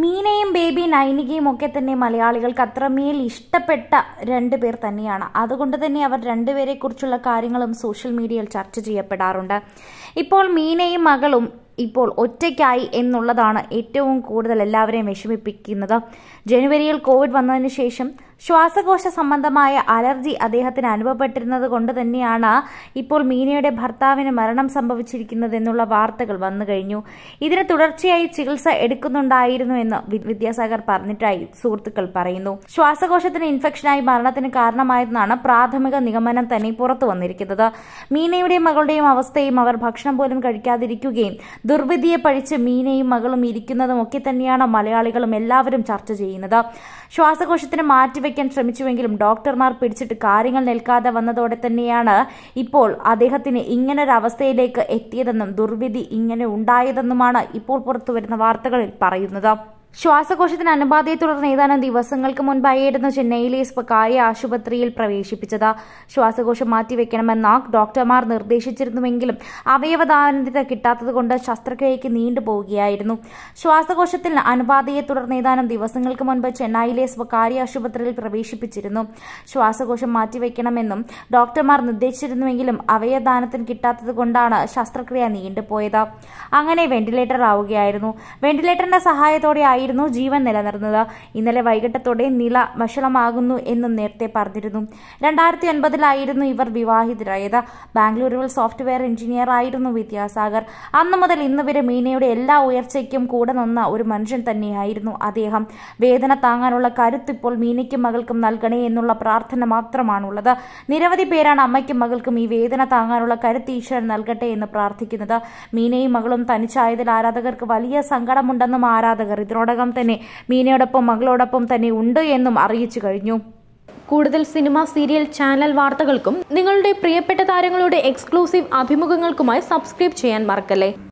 മീനയും baby നൈനികയും ഒക്കെ തന്നെ മലയാളികൾക്ക് അത്രമേൽ ഇഷ്ടപ്പെട്ട രണ്ട് പേർ തന്നെയാണ് അതുകൊണ്ട് തന്നെ അവർ രണ്ടുപേരെ കുറിച്ചുള്ള കാര്യങ്ങളും സോഷ്യൽ മീഡിയയിൽ ചർച്ച ചെയ്യപ്പെടാറുണ്ട് ഇപ്പോൾ മീനയും മകളും ഇപ്പോൾ ഒറ്റയ്ക്കായി എന്നുള്ളതാണ് ഏറ്റവും കൂടുതൽ എല്ലാവരെയും വിഷമിപ്പിക്കുന്നത് ജനുവരിയിൽ കോവിഡ് വന്നതിന് ശേഷം ശ്വാസകോശ സംബന്ധമായ അലർജി അദ്ദേഹത്തിന് അനുഭവപ്പെട്ടിരുന്നത് കൊണ്ട് തന്നെയാണ് ഇപ്പോൾ മീനയുടെ ഭർത്താവിന് മരണം സംഭവിച്ചിരിക്കുന്നത് എന്നുള്ള വാർത്തകൾ വന്നു കഴിഞ്ഞു ഇതിന് തുടർച്ചയായി ചികിത്സ എടുക്കുന്നുണ്ടായിരുന്നു എന്ന് വിദ്യാസാഗർ പറഞ്ഞിട്ടായി സുഹൃത്തുക്കൾ പറയുന്നു ശ്വാസകോശത്തിന് ഇൻഫെക്ഷനായി മരണത്തിന് കാരണമായതെന്നാണ് പ്രാഥമിക നിഗമനം തന്നെ പുറത്തു വന്നിരിക്കുന്നത് മീനയുടെയും മകളുടെയും അവസ്ഥയും അവർ ഭക്ഷണം പോലും കഴിക്കാതിരിക്കുകയും ദുർവിധിയെ പഴിച്ച് മീനയും മകളും ഇരിക്കുന്നതും ഒക്കെ തന്നെയാണ് മലയാളികളും എല്ലാവരും ചർച്ച ചെയ്യുന്നത് ശ്വാസകോശത്തിന് മാറ്റിവെക്കാൻ ശ്രമിച്ചുവെങ്കിലും ഡോക്ടർമാർ പിടിച്ചിട്ട് കാര്യങ്ങൾ നിൽക്കാതെ വന്നതോടെ തന്നെയാണ് ഇപ്പോൾ അദ്ദേഹത്തിന് ഇങ്ങനൊരവസ്ഥയിലേക്ക് എത്തിയതെന്നും ദുർവിധി ഇങ്ങനെ ഉണ്ടായതെന്നുമാണ് ഇപ്പോൾ പുറത്തുവരുന്ന വാർത്തകളിൽ പറയുന്നത് ശ്വാസകോശത്തിന് അനുബാധയെ തുടർന്ന് ഏതാനും ദിവസങ്ങൾക്ക് മുൻപായിരുന്നു ചെന്നൈയിലെ സ്വകാര്യ ആശുപത്രിയിൽ പ്രവേശിപ്പിച്ചത് ശ്വാസകോശം മാറ്റിവെക്കണമെന്ന് ഡോക്ടർമാർ നിർദ്ദേശിച്ചിരുന്നുവെങ്കിലും അവയവദാനത കിട്ടാത്തതുകൊണ്ട് ശസ്ത്രക്രിയയ്ക്ക് നീണ്ടുപോവുകയായിരുന്നു ശ്വാസകോശത്തിൽ അനുബാധയെ തുടർന്ന് ഏതാനും ദിവസങ്ങൾക്ക് മുൻപ് ചെന്നൈയിലെ സ്വകാര്യ ആശുപത്രിയിൽ പ്രവേശിപ്പിച്ചിരുന്നു ശ്വാസകോശം മാറ്റിവെക്കണമെന്നും ഡോക്ടർമാർ നിർദ്ദേശിച്ചിരുന്നുവെങ്കിലും അവയവദാനത്തിന് കിട്ടാത്തതുകൊണ്ടാണ് ശസ്ത്രക്രിയ നീണ്ടുപോയത് അങ്ങനെ വെന്റിലേറ്റർ ആവുകയായിരുന്നു വെന്റിലേറ്ററിന്റെ സഹായത്തോടെ ആയിരുന്നു ജീവൻ നിലനിർന്നത് ഇന്നലെ വൈകിട്ടത്തോടെ നില വഷളമാകുന്നു എന്നും നേരത്തെ പറഞ്ഞിരുന്നു രണ്ടായിരത്തി ഒൻപതിലായിരുന്നു ഇവർ വിവാഹിതരായത് ബാംഗ്ലൂരുവിൽ സോഫ്റ്റ്വെയർ എഞ്ചിനീയർ ആയിരുന്നു വിദ്യാസാഗർ അന്നു മുതൽ ഇന്നുവരെ മീനയുടെ എല്ലാ ഉയർച്ചയ്ക്കും കൂടെ നിന്ന ഒരു മനുഷ്യൻ തന്നെയായിരുന്നു അദ്ദേഹം വേദന താങ്ങാനുള്ള കരുത്തിപ്പോൾ മീനയ്ക്കും മകൾക്കും നൽകണേ എന്നുള്ള പ്രാർത്ഥന മാത്രമാണുള്ളത് നിരവധി പേരാണ് അമ്മയ്ക്കും മകൾക്കും ഈ വേദന താങ്ങാനുള്ള കരുത്ത് ഈശ്വരൻ നൽകട്ടെ എന്ന് പ്രാർത്ഥിക്കുന്നത് മീനയും മകളും തനിച്ചായതിൽ ആരാധകർക്ക് വലിയ സങ്കടമുണ്ടെന്നും ആരാധകർ ഇതിനോട് നാടകം തന്നെ മീനയോടൊപ്പം മകളോടൊപ്പം തന്നെ ഉണ്ട് എന്നും അറിയിച്ചു കഴിഞ്ഞു കൂടുതൽ സിനിമ സീരിയൽ ചാനൽ വാർത്തകൾക്കും നിങ്ങളുടെ പ്രിയപ്പെട്ട താരങ്ങളുടെ എക്സ്ക്ലൂസീവ് അഭിമുഖങ്ങൾക്കുമായി സബ്സ്ക്രൈബ് ചെയ്യാൻ മറക്കല്ലേ